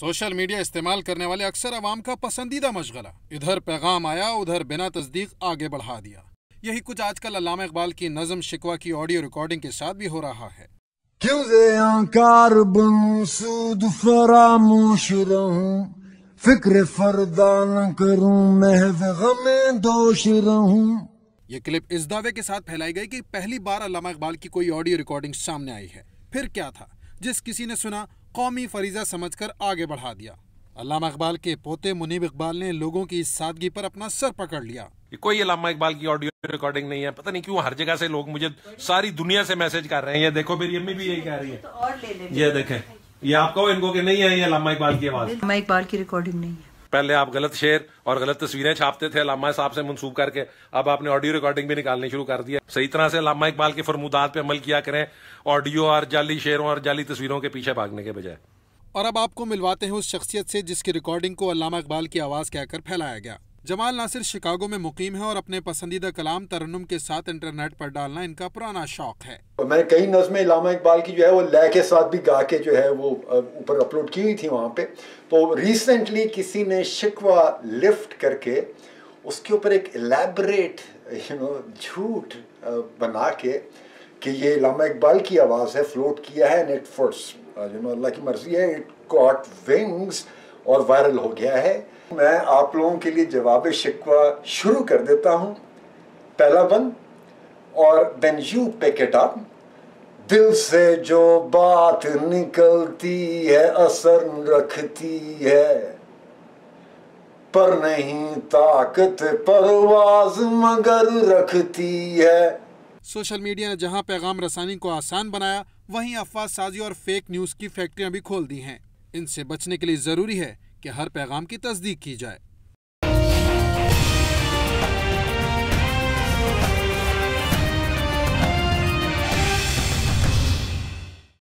social media इस्तेमाल करने वाले अक्सर आवाम का पसंदीदा मशगला इधर पैगाम आया उधर बिना तस्दीक आगे बढ़ा दिया यही कुछ आजकल अलामा इकबाल की नज़म शिकवा की ऑडियो रिकॉर्डिंग के साथ भी हो रहा है ये क्लिप इस दावे के साथ फैलाई गई कि पहली बार अलामा इकबाल की कोई ऑडियो रिकॉर्डिंग सामने आई है फिर क्या था जिस किसी ने सुना कौमी फरीजा समझ कर आगे बढ़ा दिया अलामा इकबाल के पोते मुनीब इकबाल ने लोगों की इस सादगी पर अपना सर पकड़ लिया कोई अलामा इकबाल की ऑडियो रिकॉर्डिंग नहीं है पता नहीं क्यों हर जगह से लोग मुझे सारी दुनिया से मैसेज कर रहे हैं ये देखो मेरी अम्मी भी यही कह रही है तो ये देखें ये आपको इनको कि नहीं है ये अलामा इकबाल की आवाज अलामा इकबाल की रिकॉर्डिंग नहीं है पहले आप गलत शेर और गलत तस्वीरें छापते थे लामा साहब से मनसूब करके अब आपने ऑडियो रिकॉर्डिंग भी निकालनी शुरू कर दिया सही तरह से लामा इकबाल के फरमूदात पे अमल किया करें ऑडियो और जाली शेरों और जाली तस्वीरों के पीछे भागने के बजाय और अब आपको मिलवाते हैं उस शख्सियत से जिसकी रिकॉर्डिंग को अलामा इकबाल की आवाज़ कहकर फैलाया गया जमाल नासिर शिकागो में मुकीम है और अपने पसंदीदा कलाम तरन्नुम के साथ इंटरनेट पर डालना इनका पुराना शौक है मैंने कई नजमें इलामा इकबाल की जो है वो लय के साथ भी गा के जो है वो ऊपर अपलोड की हुई थी वहाँ पे तो रिसेंटली किसी ने शिकवा लिफ्ट करके उसके ऊपर एक एलेबरेट यू नो झूठ बना के कि ये इलामा इकबाल की आवाज़ है फ्लोट किया है नेट यू नो अल्लाह की मर्जी है इट कॉट विंग्स और वायरल हो गया है मैं आप लोगों के लिए जवाब शिकवा शुरू कर देता हूँ पहला बंद और then you pick it up दिल से जो बात निकलती है असर रखती है पर नहीं ताकत परवाज मगर रखती है सोशल मीडिया ने जहां पैगाम रसानी को आसान बनाया वहीं अफवाह साजी और फेक न्यूज की फैक्ट्रियां भी खोल दी हैं इनसे बचने के लिए जरूरी है कि हर पैगाम की तस्दीक की जाए